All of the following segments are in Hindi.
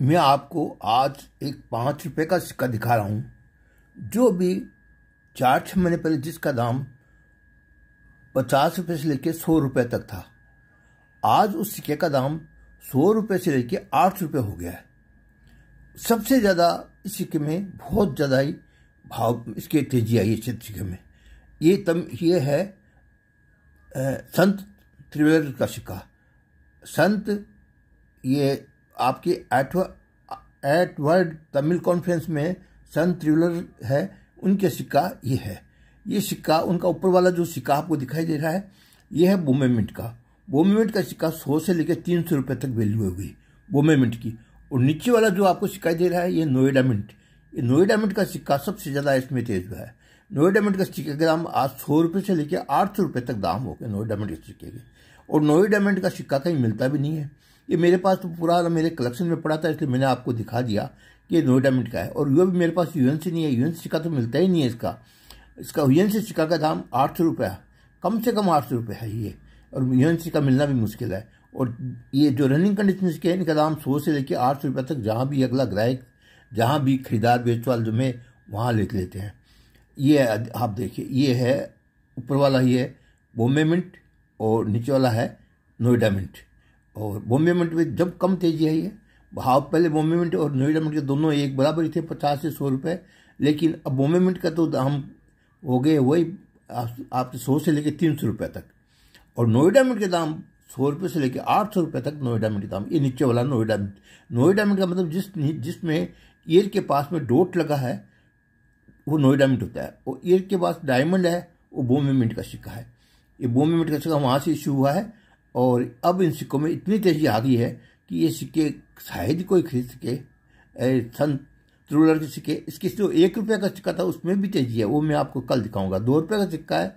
मैं आपको आज एक पाँच रुपये का सिक्का दिखा रहा हूँ जो भी चार छः महीने पहले जिसका दाम पचास रुपये से लेकर सौ रुपये तक था आज उस सिक्के का दाम सौ रुपये से लेकर आठ रुपये हो गया है सबसे ज़्यादा इस सिक्के में बहुत ज़्यादा ही भाव इसके तेजी आई है सिक्के में ये तम ये है संत त्रिवेद का सिक्का संत ये आपकी एट वर्ल्ड तमिल कॉन्फ्रेंस में सन त्रिवलर है उनके सिक्का ये है ये सिक्का उनका ऊपर वाला जो सिक्का आपको दिखाई दे रहा है ये है बोमे मिंट का बोमे मिंट का सिक्का सौ से लेकर तीन सौ रुपये तक वैल्यू गई बोमे मिंट की और नीचे वाला जो आपको सिक्का दे रहा है ये नोएडा मिंट ये नोएडा मिंट का सिक्का सबसे ज़्यादा इसमें तेज हुआ है नोएडा मिंट का सिक्के का दाम आज सौ रुपये से लेकर आठ सौ रुपये तक दाम हो गया नोएडा मिंट के सिक्के के और नोएडा मिंट का सिक्का कहीं मिलता भी नहीं है ये मेरे पास तो पूरा मेरे कलेक्शन में पड़ा था इसलिए मैंने आपको दिखा दिया कि ये नोएडा मिट का है और यह भी मेरे पास यू से नहीं है यू सिक्का तो मिलता ही नहीं है इसका इसका यू से सिक्का का दाम आठ सौ रुपये कम से कम आठ सौ रुपये है ये और यू सिक्का मिलना भी मुश्किल है और ये जो रनिंग कंडीशन के हैं इनका दाम सौ से लेकर आठ सौ रुपये तक जहाँ भी अगला ग्राहक जहाँ भी खरीदार बेचवाल जो में वहाँ ले लेते हैं ये आप देखिए ये है ऊपर वाला ही है बॉम्बे मिंट और नीचे वाला है नोएडा मिंट और बॉम्बे मिनट में जब कम तेजी आई है भाव पहले बॉम्बे मिनट और नोएडा मिनट के दोनों एक बराबर ही थे पचास से सौ रुपये लेकिन अब बॉम्बे मिनट का तो दाम हो गए वही आप सौ से लेकर तीन सौ रुपये तक और नोएडा मिनट के दाम सौ रुपये से लेकर आठ सौ रुपये तक नोएडा मिनट का दाम ये नीचे वाला नोएडा मिनट नोएडा मिनट का मतलब जिस जिसमें ईयर के पास में डोट लगा है वो नोएडा मिनट होता है और ईयर के पास डायमंड है वो बॉम्बे मिनट का सिक्का है ये बॉम्बे मिनट का सिक्का वहाँ से इशू हुआ है और अब इन सिक्कों में इतनी तेजी आ गई है कि ये सिक्के शायद कोई खरीद सके सन त्रुलर के सिक्के इसके जो एक रुपये का सिक्का था उसमें भी तेजी है वो मैं आपको कल दिखाऊंगा दो रुपये का सिक्का है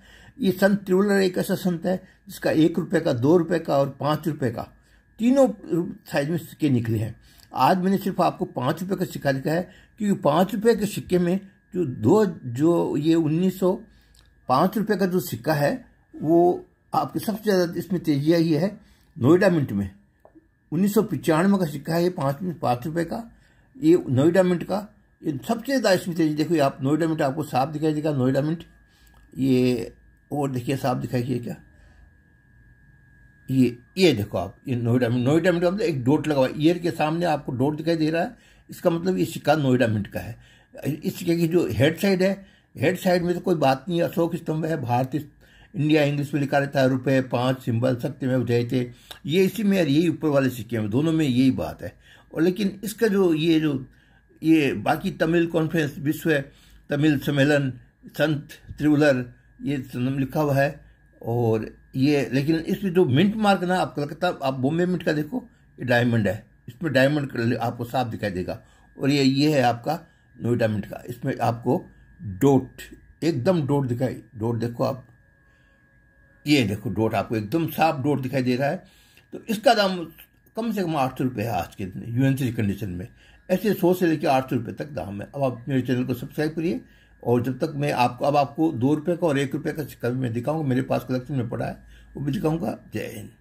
ये संत त्रिवलर एक ऐसा संत है जिसका एक रुपये का दो रुपये का और पाँच रुपये का तीनों साइज में सिक्के निकले हैं आज मैंने सिर्फ आपको पाँच रुपये का सिक्का दिखा है क्योंकि पाँच रुपये के सिक्के में जो दो जो ये उन्नीस सौ पाँच रुपये का जो सिक्का है वो आपके सबसे ज़्यादा इसमें तेजी आई है नोएडा मिंट में उन्नीस का सिक्का है ये पाँच मिनट पाँच रुपये का ये नोएडा मिंट का ये सबसे ज़्यादा इसमें तेजी देखो आप नोएडा मिंट आपको साफ दिखाई देगा नोएडा मिंट ये और देखिए साफ दिखाई दिए क्या ये ये देखो आप ये नोएडा मिंट नोएडा मिंट का मतलब एक डोट लगा हुआ ईयर के सामने आपको डोट दिखाई दे रहा है इसका मतलब ये सिक्का नोएडा मिंट का है इस सिक्के की जो हेड साइड है हेड साइड में तो कोई बात नहीं अशोक स्तंभ है भारतीय इंडिया इंग्लिश में लिखा रहता है रुपये पाँच सिंबल सत्य में थे ये इसी में और यही ऊपर वाले सिक्के में दोनों में यही बात है और लेकिन इसका जो ये जो ये बाकी तमिल कॉन्फ्रेंस विश्व तमिल सम्मेलन संत त्रिवलर ये नाम लिखा हुआ है और ये लेकिन इसमें जो मिंट मार्क ना आप कलकत्ता आप बॉम्बे मिंट का देखो ये डायमंड है इसमें डायमंड आपको साफ दिखाई देगा और ये ये है आपका नोएडा मिंट का इसमें आपको डोट एकदम डोट दिखाई डोट देखो आप ये देखो डोट आपको एकदम साफ डोट दिखाई दे रहा है तो इसका दाम कम से कम आठ सौ रुपये है आज के दिन यूएनसी की कंडीशन में ऐसे सौ से लेकर आठ सौ रुपये तक दाम है अब आप मेरे चैनल को सब्सक्राइब करिए और जब तक मैं आपको अब आपको दो रुपये का और एक रुपये का सिक्का भी मैं दिखाऊंगा मेरे पास कलेक्शन में पड़ा है वो भी दिखाऊंगा जय हिंद